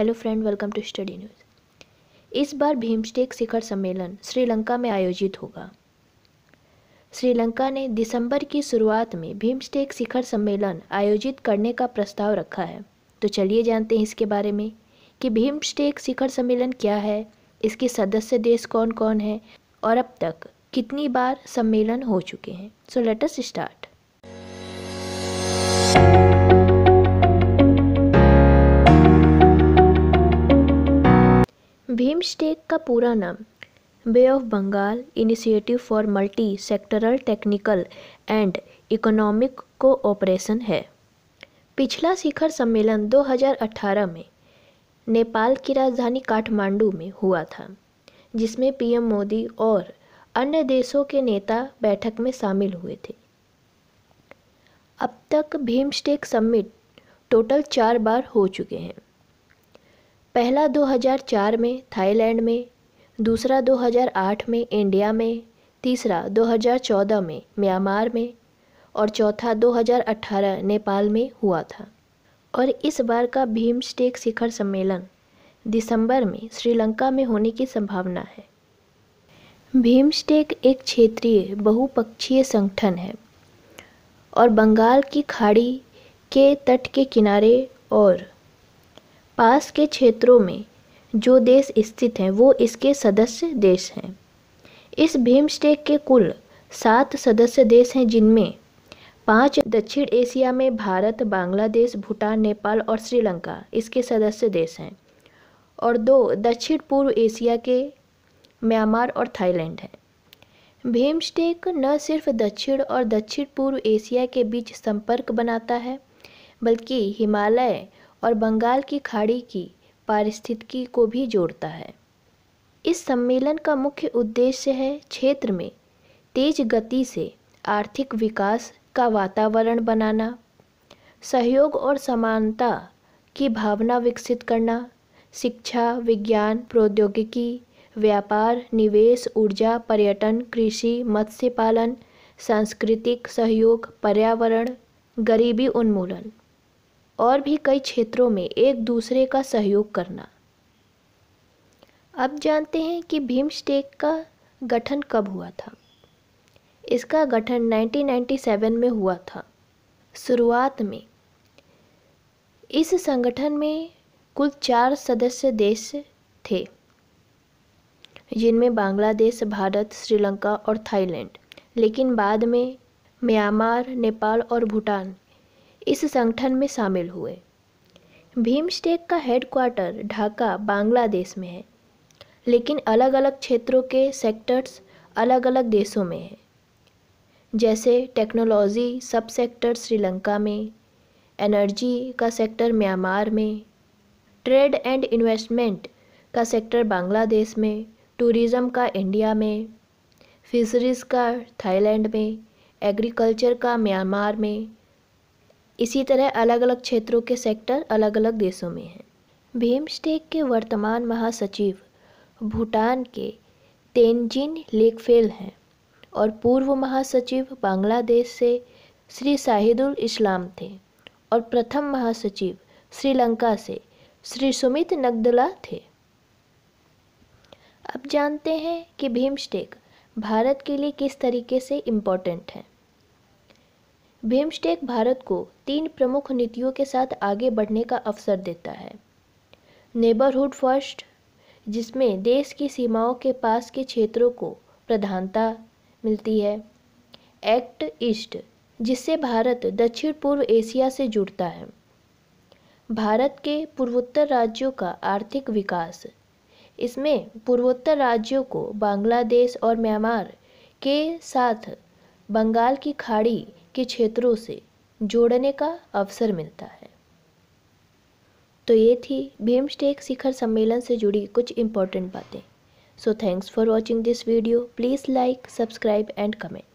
hello friend welcome to study news इस बार भीमस्टेक शिखर सम्मेलन श्रीलंका में आयोजित होगा श्रीलंका ने दिसंबर की शुरुआत में भीमस्टेक शिखर सम्मेलन आयोजित करने का प्रस्ताव रखा है तो चलिए जानते हैं इसके बारे में कि भीमस्टेक शिखर सम्मेलन क्या है इसके सदस्य देश कौन कौन हैं और अब तक कितनी बार सम्मेलन हो चुके हैं सो लेट स्टार्ट का पूरा नाम bay of Bengal initiative for multi sectoral technical and economic cooperation है पिछला शिखर सम्मेलन 2018 में नेपाल की राजधानी काठमांडू में हुआ था जिसमें पीएम मोदी और अन्य देशों के नेता बैठक में शामिल हुए थे अब तक भीमस्टेक समिट टोटल चार बार हो चुके हैं पहला 2004 में थाईलैंड में दूसरा 2008 में इंडिया में तीसरा 2014 में म्यांमार में और चौथा 2018 नेपाल में हुआ था और इस बार का भीमस्टेक शिखर सम्मेलन दिसंबर में श्रीलंका में होने की संभावना है भीमस्टेक एक क्षेत्रीय बहुपक्षीय संगठन है और बंगाल की खाड़ी के तट के किनारे और पास के क्षेत्रों में जो देश स्थित हैं वो इसके सदस्य देश हैं इस भीमस्टेक के कुल सात सदस्य देश हैं जिनमें पांच दक्षिण एशिया में भारत बांग्लादेश भूटान नेपाल और श्रीलंका इसके सदस्य देश हैं और दो दक्षिण पूर्व एशिया के म्यांमार और थाईलैंड हैं भीमस्टेक न सिर्फ दक्षिण और दक्षिण पूर्व एशिया के बीच संपर्क बनाता है बल्कि हिमालय और बंगाल की खाड़ी की पारिस्थितिकी को भी जोड़ता है इस सम्मेलन का मुख्य उद्देश्य है क्षेत्र में तेज गति से आर्थिक विकास का वातावरण बनाना सहयोग और समानता की भावना विकसित करना शिक्षा विज्ञान प्रौद्योगिकी व्यापार निवेश ऊर्जा पर्यटन कृषि मत्स्य पालन सांस्कृतिक सहयोग पर्यावरण गरीबी उन्मूलन और भी कई क्षेत्रों में एक दूसरे का सहयोग करना अब जानते हैं कि भीमस्टेक का गठन कब हुआ था इसका गठन 1997 में हुआ था शुरुआत में इस संगठन में कुल चार सदस्य देश थे जिनमें बांग्लादेश भारत श्रीलंका और थाईलैंड लेकिन बाद में म्यांमार नेपाल और भूटान इस संगठन में शामिल हुए भीमस्टेक का हेडक्वार्टर ढाका बांग्लादेश में है लेकिन अलग अलग क्षेत्रों के सेक्टर्स अलग अलग देशों में हैं जैसे टेक्नोलॉजी सब सेक्टर श्रीलंका में एनर्जी का सेक्टर म्यांमार में ट्रेड एंड इन्वेस्टमेंट का सेक्टर बांग्लादेश में टूरिज़्म का इंडिया में फिशरीज़ का थाईलैंड में एग्रीकल्चर का म्यांमार में इसी तरह अलग अलग क्षेत्रों के सेक्टर अलग अलग देशों में हैं भीमस्टेक के वर्तमान महासचिव भूटान के तेनजिन लेकफेल हैं और पूर्व महासचिव बांग्लादेश से श्री शाहिदुल इस्लाम थे और प्रथम महासचिव श्रीलंका से श्री सुमित नगदला थे अब जानते हैं कि भीमस्टेक भारत के लिए किस तरीके से इम्पोर्टेंट हैं बिम्स्टेक भारत को तीन प्रमुख नीतियों के साथ आगे बढ़ने का अवसर देता है नेबरहुड फर्स्ट जिसमें देश की सीमाओं के पास के क्षेत्रों को प्रधानता मिलती है एक्ट ईस्ट जिससे भारत दक्षिण पूर्व एशिया से जुड़ता है भारत के पूर्वोत्तर राज्यों का आर्थिक विकास इसमें पूर्वोत्तर राज्यों को बांग्लादेश और म्यांमार के साथ बंगाल की खाड़ी के क्षेत्रों से जोड़ने का अवसर मिलता है तो ये थी भीमस्टेक शिखर सम्मेलन से जुड़ी कुछ इंपॉर्टेंट बातें so thanks for watching this video please like subscribe and comment